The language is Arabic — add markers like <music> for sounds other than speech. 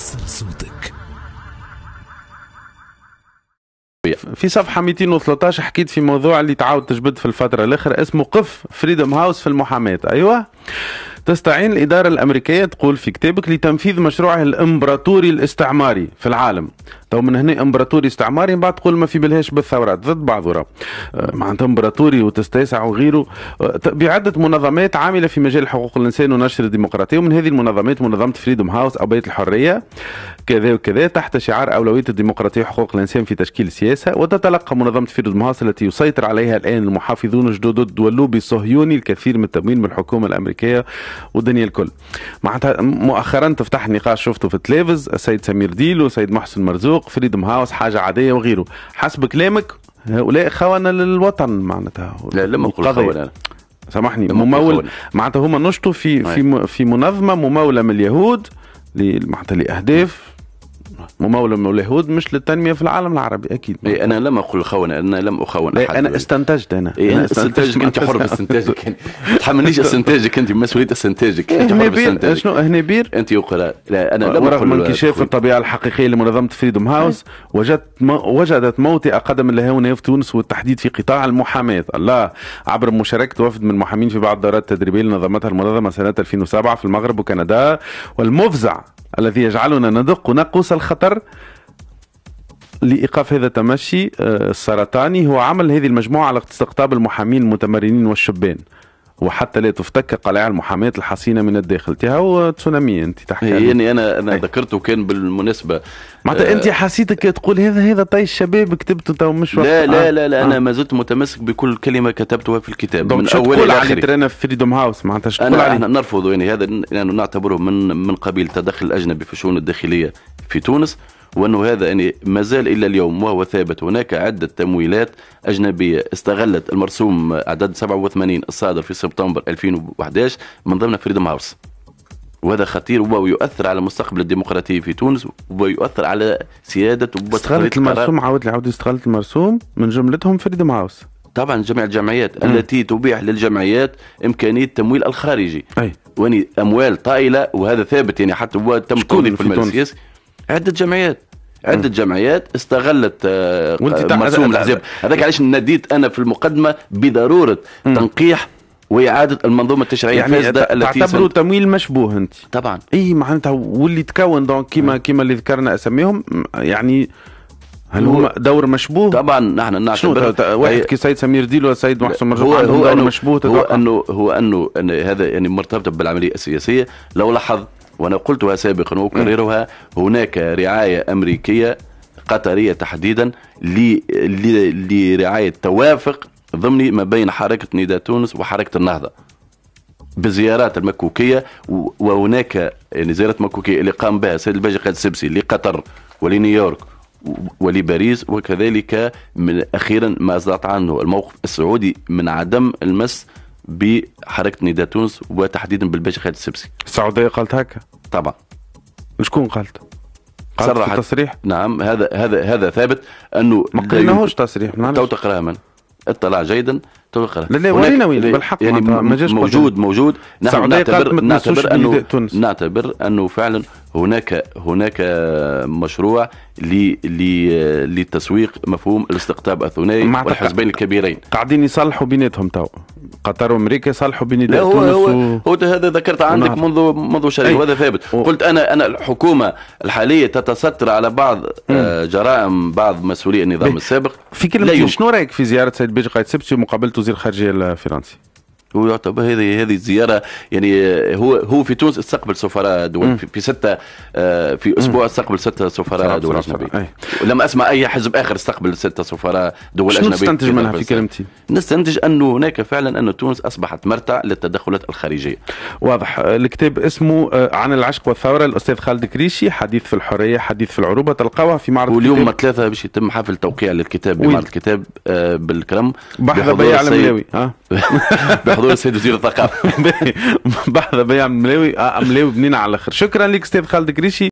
وصل صوتك في صفحة 213 حكيت في موضوع اللي تعاود تجبد في الفترة الأخيرة اسمه قف فريدم هاوس في المحاماة أيوة تستعين الإدارة الأمريكية تقول في كتابك لتنفيذ مشروعها الإمبراطوري الاستعماري في العالم تو من هنا إمبراطوري استعماري من بعد تقول ما في بالهاش بالثورات ضد بعض راه معناتها إمبراطوري وتستيسع وغيره أه، بعدة منظمات عاملة في مجال حقوق الإنسان ونشر الديمقراطية ومن هذه المنظمات منظمة فريدوم هاوس أو بيت الحرية كذا وكذا تحت شعار أولوية الديمقراطية وحقوق الإنسان في تشكيل السياسة وتتلقى منظمة فريدوم هاوس التي يسيطر عليها الآن المحافظون الجدد واللوبي الصهيوني الكثير من التمويل من الحكومة الأمريكية والدنيا الكل معناتها مؤخرا تفتح نقاش شفته في التلفز السيد سمير ديلو السيد محسن مرزوق فريدم هاوس حاجه عاديه وغيره حسب كلامك هؤلاء خونه للوطن معناتها لا لم نقول خونه سامحني ممول معناتها هما نشطوا في في نعم. في منظمه مموله من اليهود معناتها لاهداف ممولة من اليهود مش للتنمية في العالم العربي أكيد إيه أنا لم أقول خونة أنا لم أخون إيه، أحد أنا استنتجت أنا إيه أنا استنتجت أنت حر <laughs> باستنتاجك ما تحملنيش استنتاجك أنت مسؤولية استنتاجك إيه، أنت حر باستنتاجك شنو هنا بير أنت يقول لا أنا لم ورغم انكشاف الطبيعة الحقيقية لمنظمة فريدوم إيه. هاوس وجدت وجدت موطئ قدم الهونة في تونس والتحديد في قطاع المحاماة الله عبر مشاركة وفد من المحامين في بعض الدورات التدريبية اللي نظمتها المنظمة سنة 2007 في المغرب وكندا والمفزع الذي يجعلنا ندق ناقوس الخطر لإيقاف هذا التمشي آه، السرطاني هو عمل هذه المجموعة على استقطاب المحامين المتمرنين والشبان وحتى لا تفتك قلاع المحاماة الحصينة من الداخل هو تسونامي أنت تحكي إيه، يعني أنا أنا إيه. ذكرته كان بالمناسبة معناتها آه أنت حسيتك تقول هذا هذا طي الشباب كتبته تو مش لا, لا لا لا, آه. أنا ما زلت متمسك بكل كلمة كتبتها في الكتاب من أول تقول على ترانا في فريدوم هاوس معناتها شو أنا علي. نرفض يعني هذا يعني نعتبره من من قبيل تدخل الأجنبي في الشؤون الداخلية في تونس وأنه هذا يعني ما زال إلى اليوم وهو ثابت هناك عدة تمويلات أجنبية استغلت المرسوم عدد 87 الصادر في سبتمبر 2011 من ضمن فريدم هاوس وهذا خطير ويؤثر على مستقبل الديمقراطية في تونس ويؤثر على سيادة استغلت المرسوم عاود عاود استغلت المرسوم من جملتهم فريدم هاوس طبعا جميع الجمعيات م. التي تبيح للجمعيات امكانيه التمويل الخارجي أي. واني اموال طائله وهذا ثابت يعني حتى هو تم توظيف في المجلس السياسي عده جمعيات عدة جمعيات استغلت آه، وانت مرسوم الحزب هذاك علاش ناديت انا في المقدمة بضرورة م. تنقيح وإعادة المنظومة التشريعية يعني الفاسدة التي تعتبروا تمويل مشبوه أنت طبعا إي معناتها واللي تكون دونك كيما كيما اللي ذكرنا أسميهم يعني هل هو دور مشبوه؟ طبعا نحن نعتبر واحد كي سيد سمير ديلو سيد محسن مرجوع هو دور مشبوه هو انه هو انه يعني هذا يعني مرتبطه بالعمليه السياسيه لو لاحظ وأنا قلتها سابقا وأكررها هناك رعاية أمريكية قطرية تحديدا لرعاية توافق ضمني ما بين حركة نداء تونس وحركة النهضة بزيارات المكوكيه وهناك يعني زياره مكوكيه اللي قام بها السيد الباجي قاد السبسي لقطر ولنيويورك ولباريس وكذلك من اخيرا ما اصدرت عنه الموقف السعودي من عدم المس بحركه نداء تونس وتحديدا بالباشا خالد السبسي السعوديه قالت هكا طبعا شكون قالت؟ قالت صرحت تصريح نعم هذا هذا هذا ثابت انه ما قلناهوش تصريح تو تقراها من اطلع جيدا تو تقراها لا لا ورينا وين بالحق يعني ما جاش موجود موجود نحن نعتبر نعتبر انه نعتبر انه فعلا هناك هناك مشروع لتسويق مفهوم الاستقطاب الثنائي والحزبين الكبيرين قاعدين يصلحوا بيناتهم تو قطر وامريكا يصلحوا بين لا هو تونس هو, و... هو هذا ذكرت عندك نعم. منذ منذ شهرين وهذا ثابت و... قلت انا انا الحكومه الحاليه تتستر على بعض آه، جرائم بعض مسؤولي النظام بي. السابق في كلمه شنو رايك في زياره سيد بيج قايد سبسي ومقابله وزير الخارجيه الفرنسي؟ ويعتبر هذه هذه الزياره يعني هو هو في تونس استقبل سفراء دول في, في سته آه، في اسبوع استقبل سته سفراء دول اجنبيه لم اسمع اي حزب اخر استقبل سته سفراء دول اجنبيه نستنتج منها في كلمتي نستنتج انه هناك فعلا ان تونس اصبحت مرتع للتدخلات الخارجيه واضح الكتاب اسمه آه، عن العشق والثوره الاستاذ خالد كريشي حديث في الحريه حديث في العروبه تلقاوها في معرض واليوم ثلاثه باش يتم حفل توقيع للكتاب بمعرض الكتاب آه، بالكرم بحضور بيع الملاوي <laughs> بحضور السيد وزير الثقافه <laughs> بحذا بيع ملاوي آه، ملاوي بنين على الاخر شكرا لك استاذ خالد كريشي